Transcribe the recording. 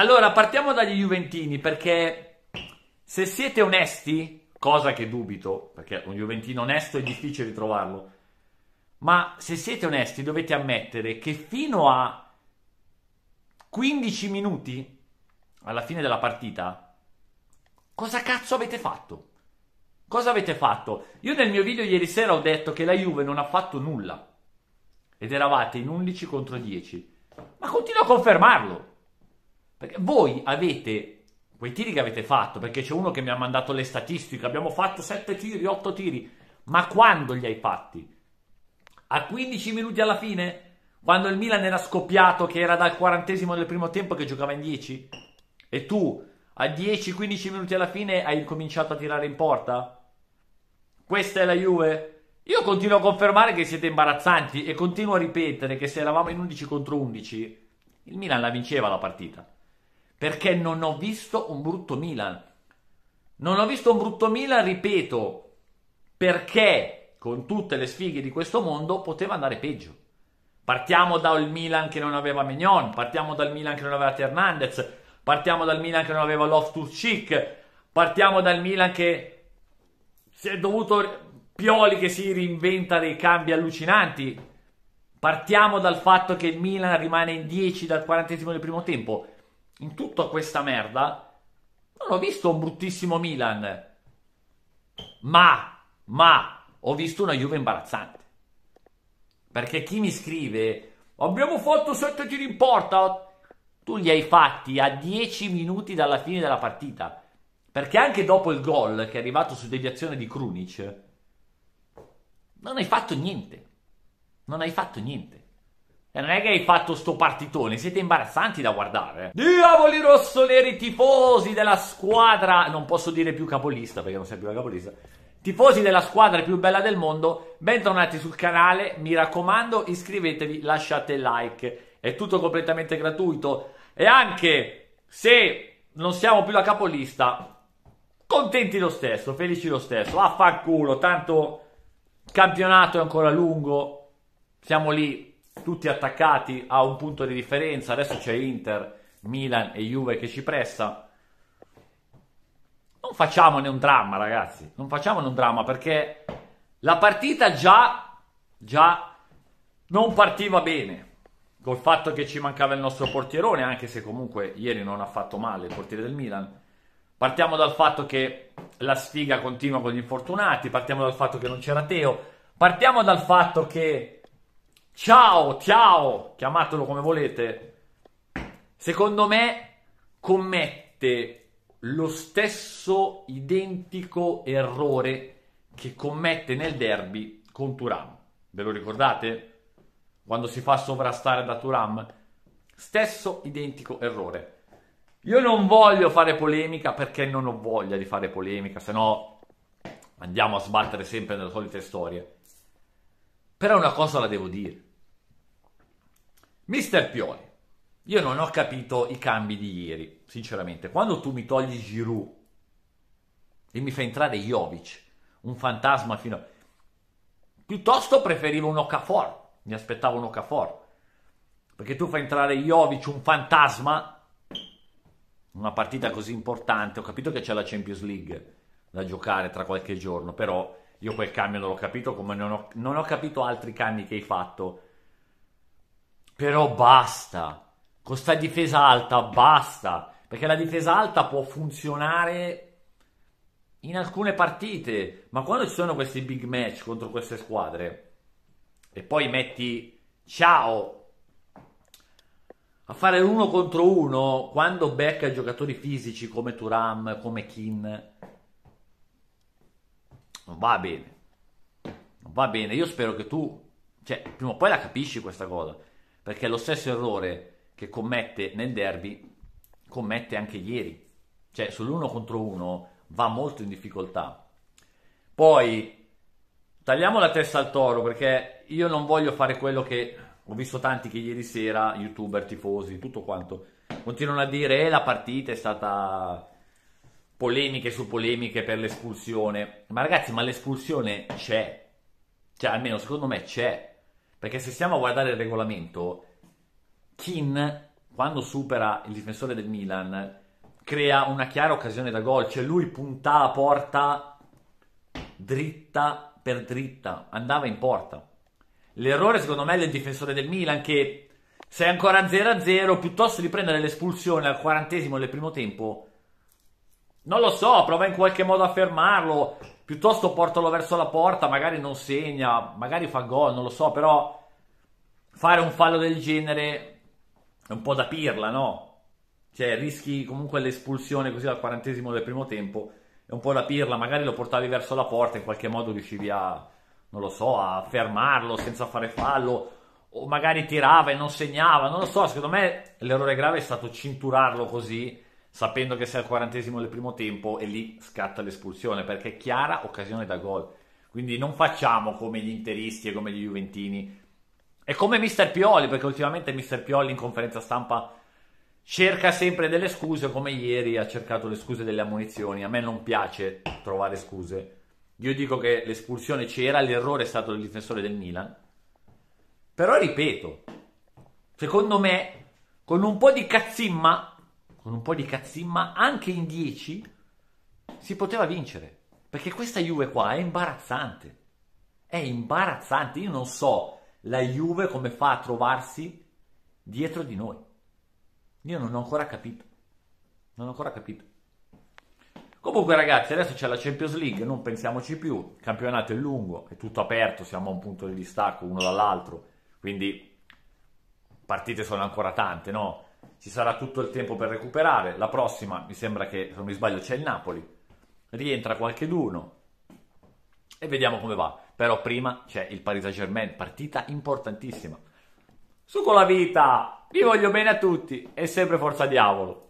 Allora, partiamo dagli Juventini perché se siete onesti, cosa che dubito, perché un Juventino onesto è difficile trovarlo, ma se siete onesti dovete ammettere che fino a 15 minuti alla fine della partita, cosa cazzo avete fatto? Cosa avete fatto? Io nel mio video ieri sera ho detto che la Juve non ha fatto nulla ed eravate in 11 contro 10, ma continuo a confermarlo. Perché voi avete quei tiri che avete fatto, perché c'è uno che mi ha mandato le statistiche, abbiamo fatto 7 tiri, 8 tiri, ma quando li hai fatti? A 15 minuti alla fine? Quando il Milan era scoppiato, che era dal quarantesimo del primo tempo che giocava in 10? E tu a 10-15 minuti alla fine hai cominciato a tirare in porta? Questa è la Juve? Io continuo a confermare che siete imbarazzanti e continuo a ripetere che se eravamo in 11 contro 11, il Milan la vinceva la partita perché non ho visto un brutto Milan. Non ho visto un brutto Milan, ripeto, perché con tutte le sfighe di questo mondo poteva andare peggio. Partiamo dal Milan che non aveva Mignon, partiamo dal Milan che non aveva Hernandez, partiamo dal Milan che non aveva Loftus-Cheek, partiamo dal Milan che si è dovuto Pioli che si reinventa dei cambi allucinanti. Partiamo dal fatto che il Milan rimane in 10 dal quarantesimo del primo tempo in tutta questa merda non ho visto un bruttissimo Milan. Ma, ma, ho visto una Juve imbarazzante. Perché chi mi scrive, abbiamo fatto sette giri in porta, tu li hai fatti a dieci minuti dalla fine della partita. Perché anche dopo il gol che è arrivato su deviazione di Krunic, non hai fatto niente. Non hai fatto niente non è che hai fatto sto partitone, siete imbarazzanti da guardare. Diavoli rossoneri tifosi della squadra, non posso dire più capolista perché non sei più la capolista. Tifosi della squadra più bella del mondo, bentornati sul canale, mi raccomando iscrivetevi, lasciate like, è tutto completamente gratuito e anche se non siamo più la capolista, contenti lo stesso, felici lo stesso, vaffanculo, tanto il campionato è ancora lungo, siamo lì tutti attaccati a un punto di differenza. Adesso c'è Inter, Milan e Juve che ci pressa. Non facciamone un dramma, ragazzi. Non facciamone un dramma perché la partita già, già non partiva bene. Col fatto che ci mancava il nostro portierone, anche se comunque ieri non ha fatto male il portiere del Milan. Partiamo dal fatto che la sfiga continua con gli infortunati, partiamo dal fatto che non c'era Teo, partiamo dal fatto che Ciao, ciao, chiamatelo come volete. Secondo me commette lo stesso identico errore che commette nel derby con Turam. Ve lo ricordate? Quando si fa sovrastare da Turam? Stesso identico errore. Io non voglio fare polemica perché non ho voglia di fare polemica, se no andiamo a sbattere sempre nelle solite storie. Però una cosa la devo dire Mister Pioli, io non ho capito i cambi di ieri, sinceramente. Quando tu mi togli Giroud e mi fai entrare Jovic, un fantasma fino a... Piuttosto preferivo un Okafor, mi aspettavo un Okafor. Perché tu fai entrare Jovic, un fantasma, una partita così importante. Ho capito che c'è la Champions League da giocare tra qualche giorno, però io quel cambio non l'ho capito, come non ho, non ho capito altri cambi che hai fatto però basta. Con questa difesa alta, basta. Perché la difesa alta può funzionare in alcune partite, ma quando ci sono questi big match contro queste squadre e poi metti ciao a fare l'uno contro uno quando becca giocatori fisici come Turam, come Kin, non va bene. Non va bene. Io spero che tu, cioè, prima o poi la capisci questa cosa perché lo stesso errore che commette nel derby commette anche ieri, cioè sull'uno contro uno va molto in difficoltà. Poi tagliamo la testa al toro perché io non voglio fare quello che ho visto tanti che ieri sera, youtuber, tifosi, tutto quanto, continuano a dire eh, la partita è stata polemiche su polemiche per l'espulsione. Ma ragazzi, ma l'espulsione c'è. Cioè, almeno secondo me c'è. Perché se stiamo a guardare il regolamento, Kin, quando supera il difensore del Milan, crea una chiara occasione da gol. Cioè lui punta la porta dritta per dritta, andava in porta. L'errore secondo me è del difensore del Milan che se è ancora 0-0, piuttosto di prendere l'espulsione al quarantesimo del primo tempo, non lo so, prova in qualche modo a fermarlo piuttosto portalo verso la porta, magari non segna, magari fa gol, non lo so, però fare un fallo del genere è un po' da pirla, no? Cioè rischi comunque l'espulsione così al quarantesimo del primo tempo, è un po' da pirla, magari lo portavi verso la porta, in qualche modo riuscivi a, non lo so, a fermarlo senza fare fallo, o magari tirava e non segnava, non lo so, secondo me l'errore grave è stato cinturarlo così sapendo che sei al quarantesimo del primo tempo e lì scatta l'espulsione perché è chiara occasione da gol. Quindi non facciamo come gli interisti e come gli juventini. E come Mister Pioli, perché ultimamente Mister Pioli in conferenza stampa cerca sempre delle scuse, come ieri ha cercato le scuse delle ammunizioni. A me non piace trovare scuse. Io dico che l'espulsione c'era, l'errore è stato del difensore del Milan. Però ripeto, secondo me, con un po' di cazzimma con un po' di cazzin, ma anche in 10 si poteva vincere. Perché questa Juve qua è imbarazzante. È imbarazzante. Io non so la Juve come fa a trovarsi dietro di noi. Io non ho ancora capito. Non ho ancora capito. Comunque ragazzi, adesso c'è la Champions League, non pensiamoci più, il campionato è lungo, è tutto aperto, siamo a un punto di distacco uno dall'altro, quindi partite sono ancora tante, no? ci sarà tutto il tempo per recuperare. La prossima, mi sembra che, se non mi sbaglio, c'è il Napoli. Rientra qualcheduno e vediamo come va. Però prima c'è il Paris Saint-Germain, partita importantissima. Su con la vita! Vi voglio bene a tutti e sempre forza diavolo!